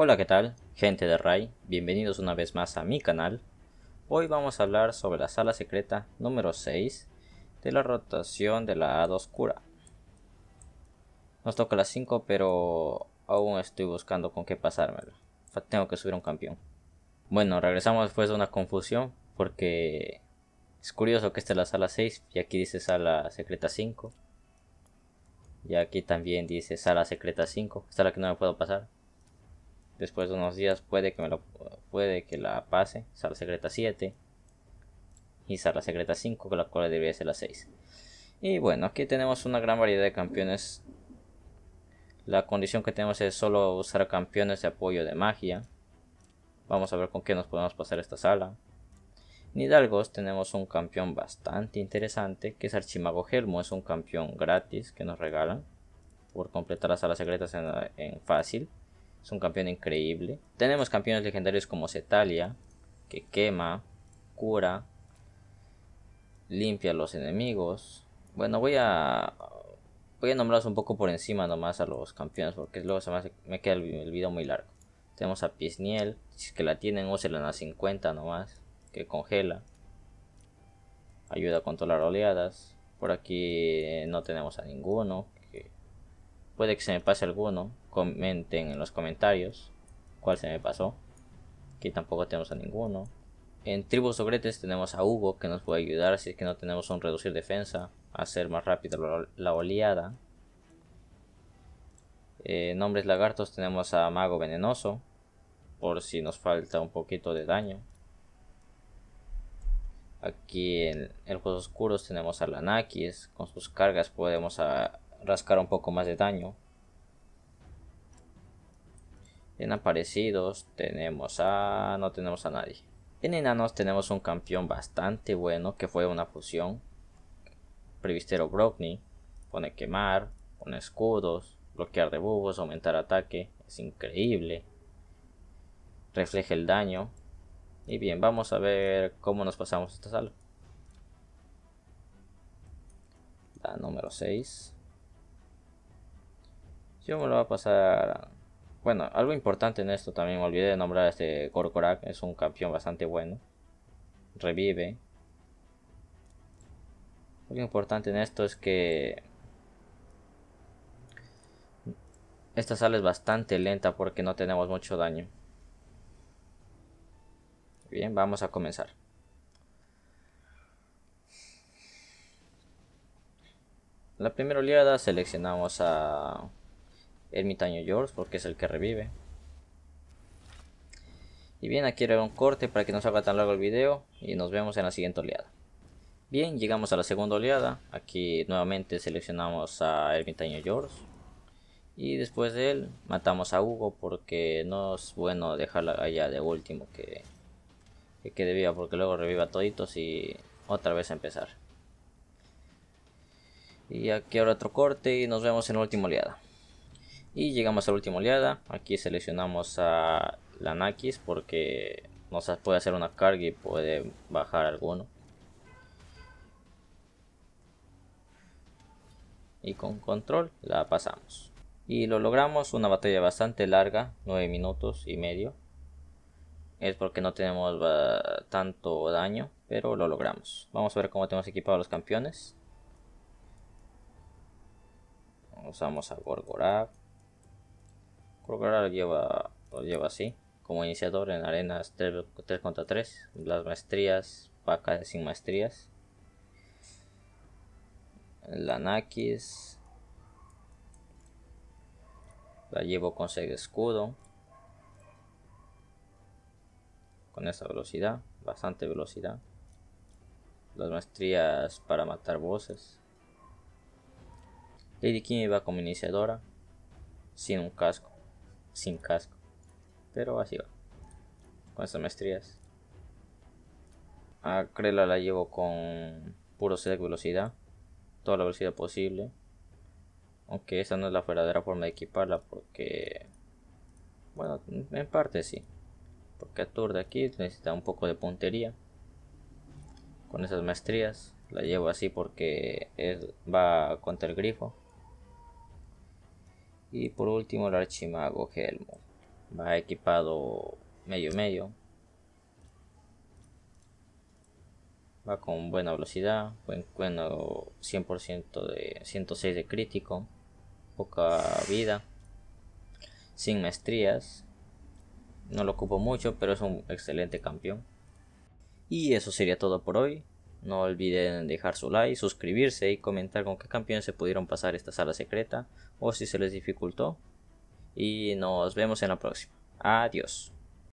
Hola qué tal, gente de RAI, bienvenidos una vez más a mi canal. Hoy vamos a hablar sobre la sala secreta número 6 de la rotación de la hada oscura. Nos toca la 5 pero aún estoy buscando con qué pasármelo Tengo que subir un campeón. Bueno, regresamos después de una confusión porque es curioso que esta es la sala 6 y aquí dice sala secreta 5. Y aquí también dice sala secreta 5, esta es la que no me puedo pasar. Después de unos días puede que, me puede que la pase. Sala secreta 7. Y sala secreta 5, Que la cual debería ser la 6. Y bueno, aquí tenemos una gran variedad de campeones. La condición que tenemos es solo usar campeones de apoyo de magia. Vamos a ver con qué nos podemos pasar esta sala. Nidalgos tenemos un campeón bastante interesante, que es Archimago Helmo. Es un campeón gratis que nos regalan por completar las salas secretas en fácil. Es un campeón increíble. Tenemos campeones legendarios como Zetalia, que quema, cura, limpia a los enemigos. Bueno, voy a voy a nombrarlos un poco por encima nomás a los campeones, porque luego se me, queda el, video muy largo. Tenemos a Pisniel, si es que la tienen, la a 50 nomás, que congela. Ayuda a controlar oleadas. Por aquí no tenemos a ninguno. Que puede que se me pase alguno comenten en los comentarios cuál se me pasó. que tampoco tenemos a ninguno. En tribus sobretes tenemos a Hugo que nos puede ayudar si es que no tenemos un reducir defensa. Hacer más rápida la oleada. En eh, nombres lagartos tenemos a Mago Venenoso. Por si nos falta un poquito de daño. Aquí en el juego Oscuros tenemos a Lanakis. Con sus cargas podemos rascar un poco más de daño. En aparecidos tenemos a... no tenemos a nadie. En enanos tenemos un campeón bastante bueno que fue una fusión. Previstero Brogni, pone quemar, pone escudos, bloquear de bubos, aumentar ataque, es increíble. Refleja el daño. Y bien, vamos a ver cómo nos pasamos esta sala. La número 6. Yo me lo voy a pasar bueno, algo importante en esto también, me olvidé de nombrar a este Gorgorak, es un campeón bastante bueno. Revive. Lo importante en esto es que... Esta sala es bastante lenta porque no tenemos mucho daño. Bien, vamos a comenzar. La primera oleada seleccionamos a ermitaño George porque es el que revive. Y bien, aquí era un corte para que no salga tan largo el video y nos vemos en la siguiente oleada. Bien, llegamos a la segunda oleada. Aquí nuevamente seleccionamos a ermitaño George. Y después de él matamos a Hugo porque no es bueno dejarla allá de último que, que quede viva porque luego reviva toditos y otra vez a empezar. Y aquí ahora otro corte y nos vemos en la última oleada. Y llegamos a la última oleada. Aquí seleccionamos a la Nakis porque nos puede hacer una carga y puede bajar alguno. Y con control la pasamos. Y lo logramos, una batalla bastante larga, 9 minutos y medio. Es porque no tenemos ah, tanto daño, pero lo logramos. Vamos a ver cómo tenemos equipados los campeones. Usamos a Gorgorak. Procurar lo lleva, lo lleva así. Como iniciador en arenas 3, contra 3. Las maestrías, vacas sin maestrías. La Nakis. La llevo con 6 escudo. Con esa velocidad. Bastante velocidad. Las maestrías para matar voces. Lady Kimi va como iniciadora. Sin un casco sin casco. Pero así va. Con estas maestrías. A Crela la llevo con puro set de velocidad. Toda la velocidad posible. Aunque esa no es la verdadera forma de equiparla porque... Bueno, en parte sí. Porque aturde aquí necesita un poco de puntería. Con esas maestrías la llevo así porque va contra el grifo. Y por último el archimago Helmo. Va equipado medio medio. Va con buena velocidad, buen, bueno 100% de 106 de crítico, poca vida, sin maestrías. No lo ocupo mucho, pero es un excelente campeón. Y eso sería todo por hoy. No olviden dejar su like, suscribirse y comentar con qué campeones se pudieron pasar esta sala secreta o si se les dificultó. Y nos vemos en la próxima. Adiós.